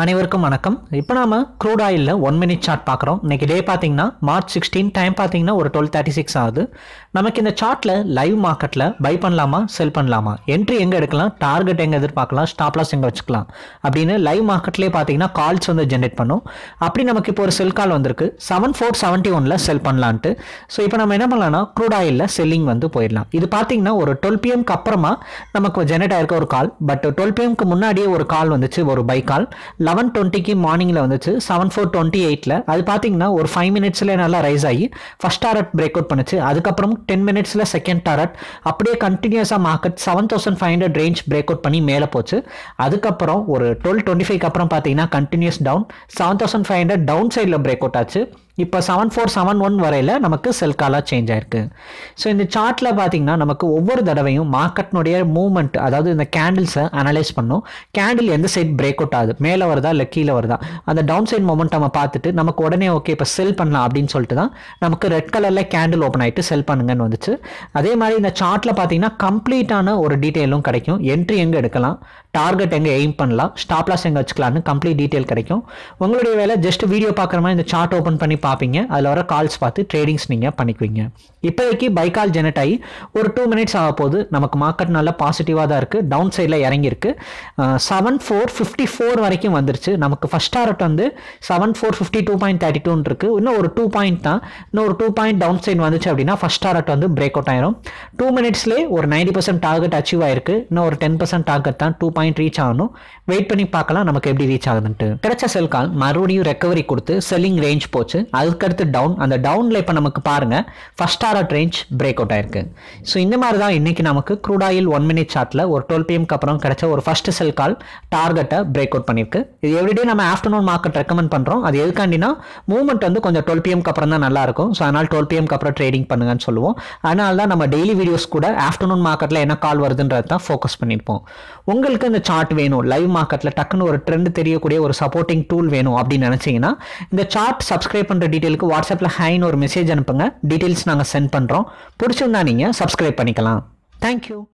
அனைவருக்கும் வணக்கம் இப்போ நாம க்ரூட் ஆயிலில் ஒன் மினிட் சார்ட் பார்க்குறோம் இன்றைக்கி டே பார்த்தீங்கன்னா மார்ச் சிக்ஸ்டீன் டைம் பார்த்தீங்கன்னா ஒரு டுவெல் தேர்ட்டி சிக்ஸ் ஆகுது நமக்கு இந்த சார்ட்டில் லைவ் மார்க்கெட்டில் பை பண்ணலாமா செல் பண்ணலாமா என்ட்ரி எங்கே எடுக்கலாம் டார்கெட் எங்கே எதிர்பார்க்கலாம் ஸ்டாப்லாஸ் எங்கே வச்சுக்கலாம் அப்படின்னு லைவ் மார்க்கெட்லேயே பார்த்தீங்கன்னா கால்ஸ் வந்து ஜென்ரேட் பண்ணும் அப்படி நமக்கு இப்போ ஒரு செல் கால் வந்திருக்கு செவன் ஃபோர் செவன்ட்டி ஒனில் செல் பண்ணலான்ட்டு ஸோ இப்போ நம்ம என்ன பண்ணலாம்னா க்ரூட் ஆயிலில் செல்லிங் வந்து போயிடலாம் இது பார்த்தீங்கன்னா ஒரு டுவெல் பிஎம்க்கு அப்புறமா நமக்கு ஜென்ரேட் ஆயிருக்க ஒரு கால் பட் டுவெல் பிஎம்க்கு முன்னாடியே ஒரு கால் வந்துச்சு ஒரு பை கால் லெவன் டுவெண்ட்டிக்கு மார்னிங்கில் வந்துச்சு செவன் ஃபோர் டுவெண்ட்டி எயிட்டில் அது பார்த்தீங்கன்னா ஒரு ஃபைவ் மினிட்ஸில் நல்லா ரைஸ் ஆகி ஃபஸ்ட் டாரட் பிரேக் அவுட் பண்ணுச்சு அதுக்கப்புறம் டென் மினிட்ஸில் செகண்ட் டாரட் அப்படியே கண்டினியூஸாக market seven thousand five hundred range break out பண்ணி மேலே போச்சு அதுக்கப்புறம் ஒரு டுவெல் டுவெண்ட்டி ஃபைவ்க்கு அப்புறம் பார்த்தீங்கன்னா continuous down seven thousand five hundred down சைடில் பிரேக் அவுட் ஆச்சு இப்போ செவன் ஃபோர் செவன் ஒன் வரையில் நமக்கு செல்காலாக சேஞ்ச் ஆயிருக்கு ஸோ இந்த சார்ட்டில் பார்த்தீங்கன்னா நமக்கு ஒவ்வொரு தடவையும் மார்க்கெட்னுடைய மூவ்மெண்ட் அதாவது இந்த கேண்டில்ஸை அனலைஸ் பண்ணும் கேண்டில் எந்த சைட் பிரேக் அவுட் ஆகுது மேலே மேலே வருதா இல்லை கீழே வருதா அந்த டவுன் சைட் மொமெண்ட் நம்ம பார்த்துட்டு நமக்கு உடனே ஓகே இப்போ செல் பண்ணலாம் அப்படின்னு சொல்லிட்டு தான் நமக்கு ரெட் கலரில் கேண்டில் ஓப்பன் ஆகிட்டு செல் பண்ணுங்கன்னு வந்துச்சு அதே மாதிரி இந்த சார்ட்டில் பார்த்தீங்கன்னா கம்ப்ளீட்டான ஒரு டீட்டெயிலும் கிடைக்கும் என்ட்ரி எங்கே எடுக்கலாம் டார்கெட் எங்கே எய்ம் பண்ணலாம் ஸ்டாப் லாஸ் எங்கே வச்சுக்கலாம்னு கம்ப்ளீட் டீட்டெயில் கிடைக்கும் உங்களுடைய வேலை ஜஸ்ட் வீடியோ பார்க்குற மாதிரி இந்த சார்ட் ஓப்பன் பண்ணி பார்ப்பீங்க அதில் வர கால்ஸ் பார்த்து ட்ரேடிங்ஸ் நீங்கள் பண்ணிக்குவீங்க இப்போதைக்கு பை கால் ஜெனரேட் ஆகி ஒரு டூ மினிட்ஸ் ஆக போது நமக்கு மார்க்கெட் நல்லா பாசிட்டிவாக தான் இருக்குது டவுன் சைடில் இறங்கியிருக்கு செவன் ஃபோர் ஃபிஃப்டி ஃபோர் வரைக்கும் வந்துருச்சு நமக்கு ஃபஸ்ட் டாரட் வந்து seven four fifty two point thirty டூன் இருக்குது இன்னும் ஒரு டூ பாயிண்ட் தான் இன்னும் ஒரு டூ பாயிண்ட் டவுன் சைட் வந்துச்சு அப்படின்னா ஃபஸ்ட் டாரட் வந்து பிரேக் அவுட் ஆயிரும் டூ மினிட்ஸ்லேயே ஒரு நைன்டி பர்சன்ட் டார்கெட் அச்சீவ் ஆயிருக்கு இன்னும் ஒரு டென் பர்சன்ட் டார்கெட் தான் டூ பாயிண்ட் ரீச் ஆகணும் வெயிட் பண்ணி பார்க்கலாம் நமக்கு எப்படி ரீச் ஆகுதுன்ட்டு கிடைச்ச செல் கால் மறுபடியும் ரெக்கவரி கொடுத்து செல்லிங் ரேஞ்ச் போச்சு அதுக்கடுத்து டவுன் அந்த டவுனில் இப்போ நமக்கு பாருங்கள் first target range break out ஆயிருக்கு ஸோ இந்த மாதிரி தான் இன்றைக்கி நமக்கு க்ரூட் ஆயில் ஒன் மினிட் சார்ட்டில் ஒரு டுவெல் பிஎம்க்கு அப்புறம் கிடைச்ச ஒரு ஃபஸ்ட்டு செல் கால் டார்கெட்டை பிரேக் அவுட் பண்ணியிருக்கு இது எவ்ரிடே நம்ம ஆஃப்டர்நூன் மார்க்கெட் ரெக்கமெண்ட் பண்ணுறோம் அது எதுக்காண்டினா மூவ்மெண்ட் வந்து கொஞ்சம் டுவெல் பிஎம்க்கு அப்புறம் தான் நல்லாயிருக்கும் ஸோ அதனால் டுவெல் பிஎம்க்கு அப்புறம் ட்ரேடிங் பண்ணுங்கன்னு சொல்லுவோம் அதனால தான் நம்ம டெய்லி வீடியோஸ் கூட ஆஃப்டர்நூன் மார்க்கெட்டில் என்ன கால் வருதுன்றது தான் ஃபோக்கஸ் பண்ணியிருப்போம் உங்களுக்கு இந்த சார்ட் வேணும் லைவ் மார்க்கெட்டில் டக்குன்னு ஒரு ட்ரெண்ட் தெரியக்கூடிய ஒரு சப்போர்ட்டிங் டூல் வேணும் அப்படின்னு நினச்சிங்கன்னா இந்த சார்ட் சப்ஸ்கிரைப் பண்ணுற டீட்டெயிலுக்கு வாட்ஸ்அப்பில் ஹைன்னு ஒரு மெசேஜ் அனுப்புங்க டீட்டெயில்ஸ் நாங்கள் சென்ட் பண்ணுறோம் பிடிச்சிருந்தா நீங்கள் சப்ஸ்கிரைப் பண்ணிக்கலாம் தேங்க்யூ